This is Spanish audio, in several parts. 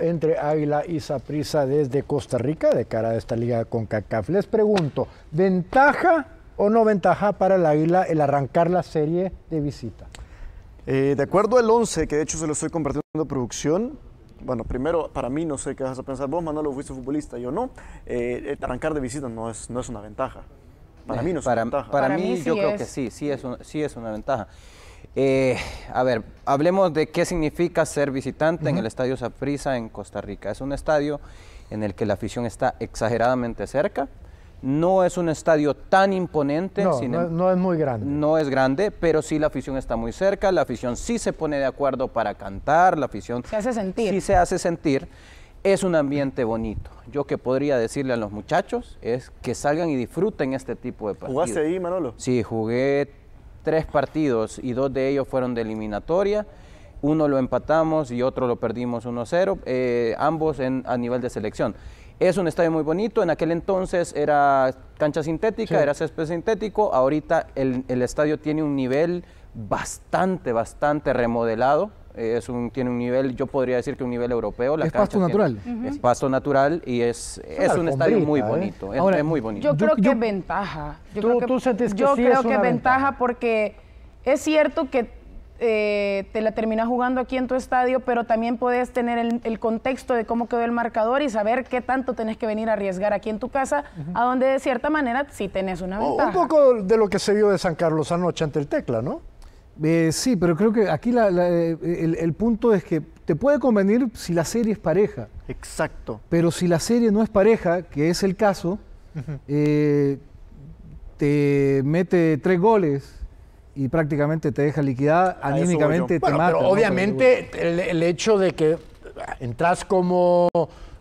entre Águila y Saprisa desde Costa Rica de cara a esta liga con CACAF. Les pregunto, ¿ventaja o no ventaja para el Águila el arrancar la serie de visita? Eh, de acuerdo al 11, que de hecho se lo estoy compartiendo en producción, bueno, primero, para mí, no sé qué vas a pensar vos, Manolo, fuiste futbolista, yo no. Eh, arrancar de visita no es, no es una ventaja. Para eh, mí no es para, una ventaja. Para, mí, yo creo que sí, sí sí es una ventaja. Eh, a ver, hablemos de qué significa ser visitante en el Estadio Saprisa en Costa Rica. Es un estadio en el que la afición está exageradamente cerca. No es un estadio tan imponente. Em- no, es, muy grande. No es grande, pero sí la afición está muy cerca. La afición sí se pone de acuerdo para cantar. La afición se hace sentir. sí se hace sentir. Es un ambiente bonito. Yo que podría decirle a los muchachos es que salgan y disfruten este tipo de partidos. ¿Jugaste ahí, Manolo? Sí, jugué tres partidos y dos de ellos fueron de eliminatoria. Uno lo empatamos y otro lo perdimos 1-0, eh, ambos en, a nivel de selección. Es un estadio muy bonito, en aquel entonces era cancha sintética, era césped sintético, ahorita el estadio tiene un nivel bastante, bastante remodelado eh, es un, tiene un nivel, yo podría decir que un nivel europeo. La es pasto natural. Es pasto natural y es, un estadio muy ¿eh? bonito. es, muy bonito. Yo creo que ventaja. Yo creo que, ventaja, porque es cierto que eh, te la terminas jugando aquí en tu estadio, pero también puedes tener el, contexto de cómo quedó el marcador y saber qué tanto tenés que venir a arriesgar aquí en tu casa, a donde de cierta manera sí tenés una ventaja. un poco de lo que se vio de San Carlos anoche ante el Tecla, ¿no? Eh, sí, pero creo que aquí eh, el, punto es que te puede convenir si la serie es pareja. Exacto. Pero si la serie no es pareja, que es el caso, eh, te mete tres goles y prácticamente te deja liquidada, anímicamente te mata, Pero obviamente el, hecho de que entras como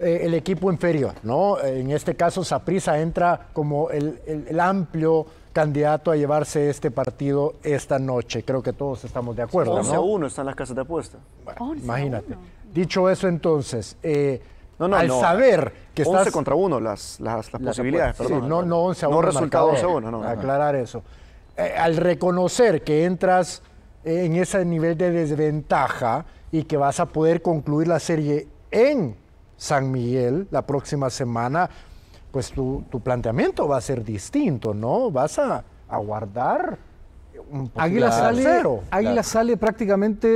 el equipo inferior, ¿no? En este caso, Saprisa entra como el amplio candidato a llevarse este partido esta noche. Creo que todos estamos de acuerdo. 11 a 1 están las casas de apuesta. Bueno, imagínate. Dicho eso, entonces, eh, no, no, al saber que estás... 11 contra 1 las, las, las, posibilidades, perdón. Sí, no, no 11 a 1. No resultado 11 a 1, no. Aclarar eso. Eh, al reconocer que entras eh, en ese nivel de desventaja y que vas a poder concluir la serie en San Miguel la próxima semana, pues tu, planteamiento va a ser distinto, ¿no? Vas a, a guardar un Águila sale, cero. Águila sale prácticamente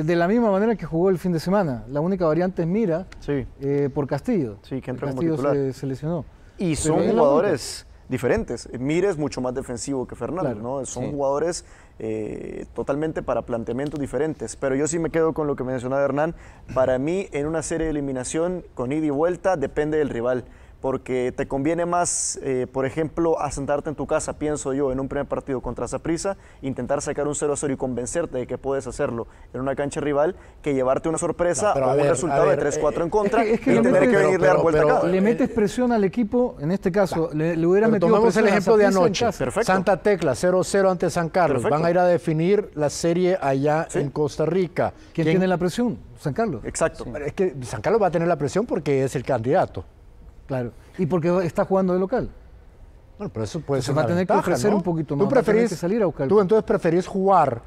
eh, de la misma manera que jugó el fin de semana. La única variante es Mira eh, por Castillo. Sí, que entró. Castillo se, se, lesionó. Y son jugadores diferentes. Mira es mucho más defensivo que Fernández, ¿no? Son jugadores eh, totalmente para planteamientos diferentes. Pero yo sí me quedo con lo que mencionaba Hernán. Para mí, en una serie de eliminación con ida y vuelta, depende del rival porque te conviene más, eh, por ejemplo, asentarte en tu casa, pienso yo, en un primer partido contra Zaprisa, intentar sacar un 0 0 y convencerte de que puedes hacerlo en una cancha rival, que llevarte una sorpresa o un resultado de 3-4 eh, en contra y tener que dar vuelta Le metes presión al equipo, en este caso, le, hubiera metido tomamos el ejemplo de anoche. Santa Tecla, 0-0 ante San Carlos. Van a ir a definir la serie allá en Costa Rica. ¿Quién, tiene la presión? San Carlos. Exacto. Es que San Carlos va a tener la presión porque es el candidato. Claro. Y porque está jugando de local. Bueno, pero eso puede ser. Se Va a tener que ofrecer un poquito más. Tú preferís, salir a Tú entonces preferís jugar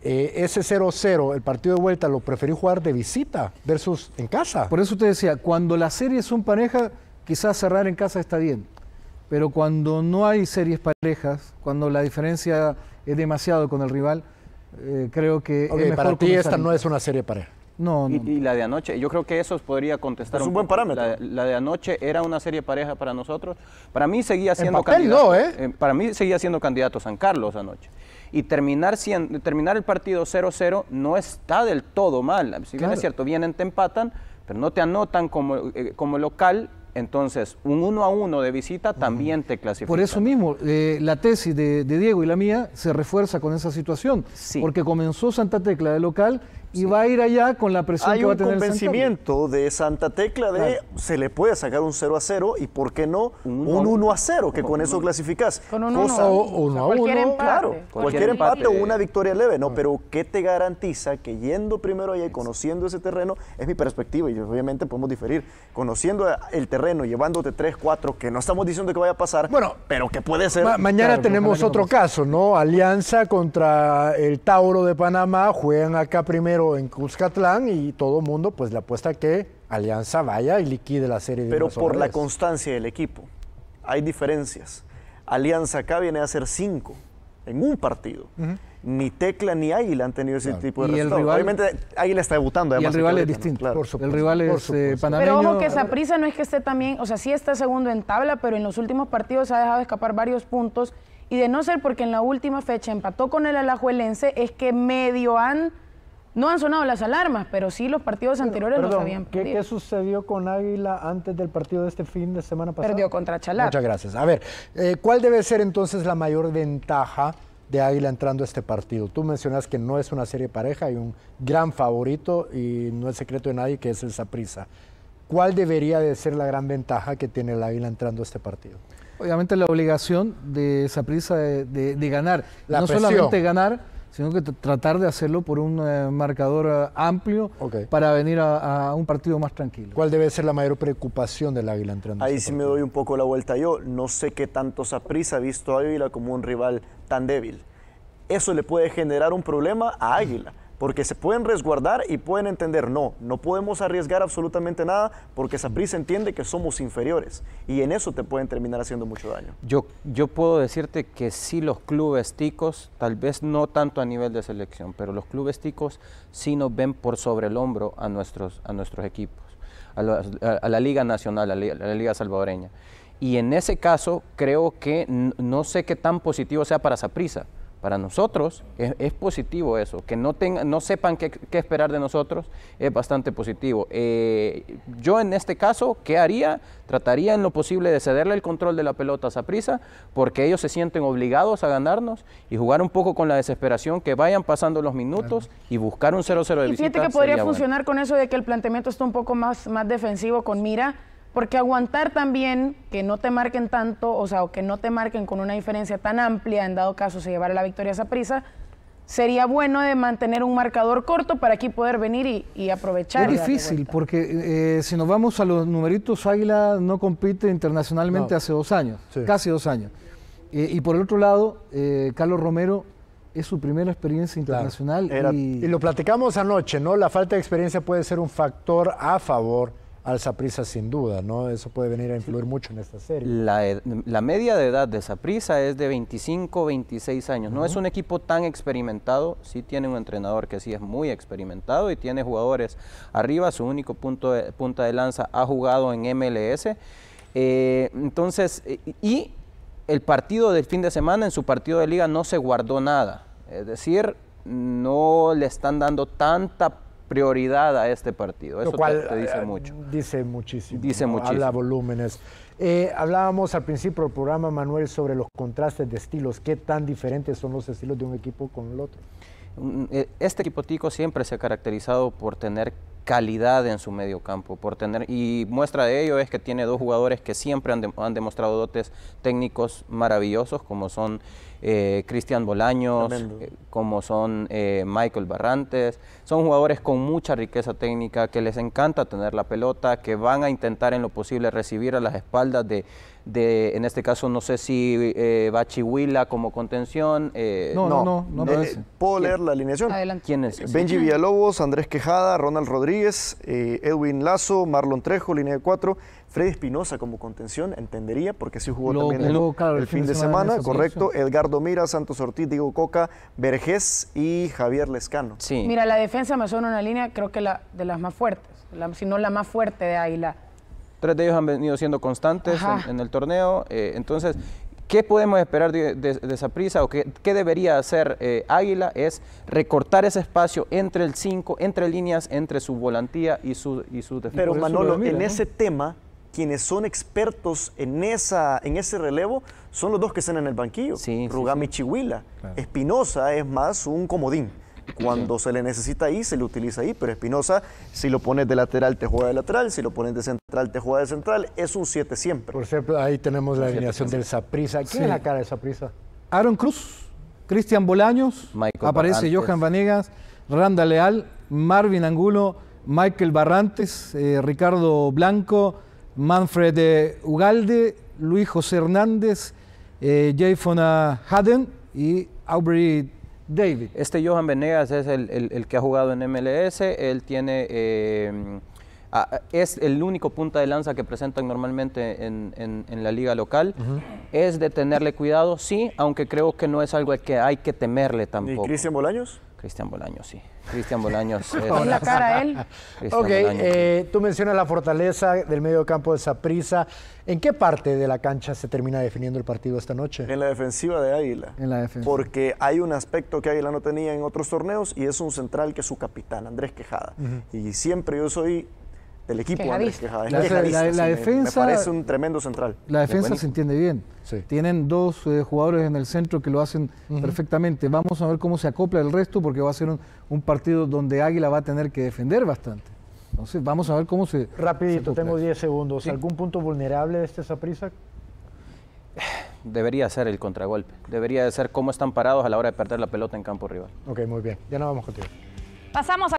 eh, ese 0-0, el partido de vuelta, lo preferís jugar de visita versus en casa. Por eso te decía, cuando las series son pareja, quizás cerrar en casa está bien. Pero cuando no hay series parejas, cuando la diferencia es demasiado con el rival, eh, creo que. es mejor para ti esta no es una serie pareja. No, Y, la de anoche, yo creo que eso podría contestar. Es un, buen parámetro. La, de anoche era una serie pareja para nosotros. Para mí seguía siendo candidato. ¿eh? Eh, para mí seguía siendo candidato San Carlos anoche. Y terminar, terminar el partido 0-0 no está del todo mal. Si bien es cierto, vienen, te empatan, pero no te anotan como, eh, como local entonces, un uno a uno de visita también te clasifica. Por eso mismo, la tesis de, Diego y la mía se refuerza con esa situación, porque comenzó Santa Tecla de local y va a ir allá con la presión un convencimiento de Santa Tecla de se le puede sacar un 0 a 0 y por qué no un, 1 a 0, que con, eso clasificas. o, cualquier Claro, cualquier, empate, o una victoria leve, ¿no? Pero ¿qué te garantiza que yendo primero allá y conociendo ese terreno? Es mi perspectiva y obviamente podemos diferir. Conociendo el terreno, llevándote 3, 4, que no estamos diciendo que vaya a pasar, bueno, pero que puede ser. mañana tenemos otro caso, ¿no? Alianza contra el Tauro de Panamá, juegan acá primero en Cuscatlán y todo mundo pues la apuesta que Alianza vaya y liquide la serie de Pero por la constancia del equipo, hay diferencias. Alianza acá viene a ser cinco en un partido. Ni Tecla ni Águila han tenido ese tipo de resultados. Obviamente Águila está debutando. Además, y el rival es distinto. el rival es eh, Pero ojo que esa prisa no es que esté también, o sea, sí está segundo en tabla, pero en los últimos partidos ha dejado escapar varios puntos. Y de no ser porque en la última fecha empató con el Alajuelense, es que medio han no han sonado las alarmas, pero sí los partidos anteriores lo los habían ¿qué, sucedió con Águila antes del partido de este fin de semana pasado? Perdió contra Chalá. Muchas gracias. A ver, eh, ¿cuál debe ser entonces la mayor ventaja de Águila entrando a este partido? Tú mencionas que no es una serie pareja, hay un gran favorito y no es secreto de nadie que es el Saprisa. ¿Cuál debería de ser la gran ventaja que tiene el Águila entrando a este partido? Obviamente la obligación de Saprisa de, ganar. no solamente ganar sino que tratar de hacerlo por un eh, marcador eh, amplio para venir a, un partido más tranquilo. ¿Cuál debe ser la mayor preocupación del Águila entrando? Ahí sí me doy un poco la vuelta yo. No sé qué tanto saprisa ha visto a Águila como un rival tan débil. Eso le puede generar un problema a Águila porque se pueden resguardar y pueden entender, no, no podemos arriesgar absolutamente nada porque Saprissa entiende que somos inferiores y en eso te pueden terminar haciendo mucho daño. Yo, yo puedo decirte que sí los clubes ticos, tal vez no tanto a nivel de selección, pero los clubes ticos sí nos ven por sobre el hombro a nuestros, a nuestros equipos, a la, Liga Nacional, a la, Liga Salvadoreña. Y en ese caso creo que no sé qué tan positivo sea para Saprissa para nosotros es, positivo eso, que no, tengan, no sepan qué, esperar de nosotros es bastante positivo. Eh, yo en este caso, ¿qué haría? Trataría en lo posible de cederle el control de la pelota a Prisa, porque ellos se sienten obligados a ganarnos y jugar un poco con la desesperación, que vayan pasando los minutos y buscar un 0-0 de y que podría funcionar con eso de que el planteamiento está un poco más, más defensivo con mira porque aguantar también que no te marquen tanto, o sea, o que no te marquen con una diferencia tan amplia, en dado caso se llevara la victoria a prisa, sería bueno de mantener un marcador corto para aquí poder venir y, aprovechar. Es difícil, porque eh, si nos vamos a los numeritos, Águila no compite internacionalmente hace dos años, casi dos años. Eh, y por el otro lado, eh, Carlos Romero es su primera experiencia internacional. y... lo platicamos anoche, ¿no? La falta de experiencia puede ser un factor a favor al Saprisa sin duda, ¿no? Eso puede venir a influir mucho en esta serie. La, media de edad de Saprisa es de 25, 26 años. No es un equipo tan experimentado, sí tiene un entrenador que sí es muy experimentado y tiene jugadores arriba, su único punto de, punta de lanza ha jugado en MLS. Eh, entonces, eh, y el partido del fin de semana, en su partido de liga no se guardó nada. Es decir, no le están dando tanta prioridad a este partido. Eso te, dice eh, mucho. Dice muchísimo. Dice muchísimo. Habla volúmenes. Eh, hablábamos al principio del programa, Manuel, sobre los contrastes de estilos. ¿Qué tan diferentes son los estilos de un equipo con el otro? Mm, eh, este equipo tico siempre se ha caracterizado por tener calidad en su medio campo, por tener, y muestra de ello es que tiene dos jugadores que siempre han demostrado dotes técnicos maravillosos, como son eh, Cristian Bolaños, eh, como son eh, Michael Barrantes. Son jugadores con mucha riqueza técnica, que les encanta tener la pelota, que van a intentar en lo posible recibir a las espaldas de, de en este caso, no sé si Bachi Huila como contención. no, no, no. no, ¿Puedo leer la alineación? Adelante. ¿Quién es? Benji Villalobos, Andrés Quejada, Ronald Rodríguez, Edwin Lazo, Marlon Trejo, línea de cuatro, Freddy Espinosa como contención, entendería, porque sí jugó también el, fin, de semana, correcto. Edgardo Mira, Santos Ortiz, Diego Coca, Vergés y Javier Lescano. Sí. Mira, la defensa me suena una línea, creo que la de las más fuertes, si no la más fuerte de Águila. Tres de ellos han venido siendo constantes en, el torneo, eh, entonces ¿Qué podemos esperar de, esa prisa o qué, debería hacer eh, Águila? Es recortar ese espacio entre el 5, entre líneas, entre su volantía y su, y su defensa. Pero Manolo, en ese tema quienes son expertos en, esa, en ese relevo son los dos que están en el banquillo. Rugami Chihuila. Espinosa es más un comodín. Cuando se le necesita ahí, se le utiliza ahí, pero Espinosa, si lo pones de lateral, te juega de lateral, si lo pones de central, te juega de central, es un 7 siempre. Por ejemplo, ahí tenemos la alineación del Saprisa. ¿Quién es la cara de Saprisa? Aaron Cruz, Cristian Bolaños, aparece Johan Vanegas, Randa Leal, Marvin Angulo, Michael Barrantes, eh, Ricardo Blanco, Manfred eh, Ugalde, Luis José Hernández, eh, Jason Hadden y Aubrey David. Este Johan Venegas es el, que ha jugado en MLS, él tiene... Eh, es el único punta de lanza que presentan normalmente en, la liga local, es de tenerle cuidado, sí, aunque creo que no es algo que hay que temerle tampoco. ¿Y Cristian Bolaños? Cristian Bolaños, sí. Cristian Bolaños. Es la cara él. ¿eh? ok, eh, tú mencionas la fortaleza del medio campo de Saprisa. ¿En qué parte de la cancha se termina definiendo el partido esta noche? En la defensiva de Águila. En la defensiva. Porque hay un aspecto que Águila no tenía en otros torneos y es un central que es su capitán, Andrés Quejada. Y siempre yo soy del equipo. la, defensa. Me, parece un tremendo central. La defensa se entiende bien. Tienen dos eh, jugadores en el centro que lo hacen perfectamente. Vamos a ver cómo se acopla el resto, porque va a ser un, partido donde Águila va a tener que defender bastante. Entonces, vamos a ver cómo se. Rapidito, tengo 10 segundos. ¿Algún punto vulnerable de este prisa Debería ser el contragolpe. Debería ser cómo están parados a la hora de perder la pelota en campo rival. Ok, muy bien. Ya nos vamos contigo. Pasamos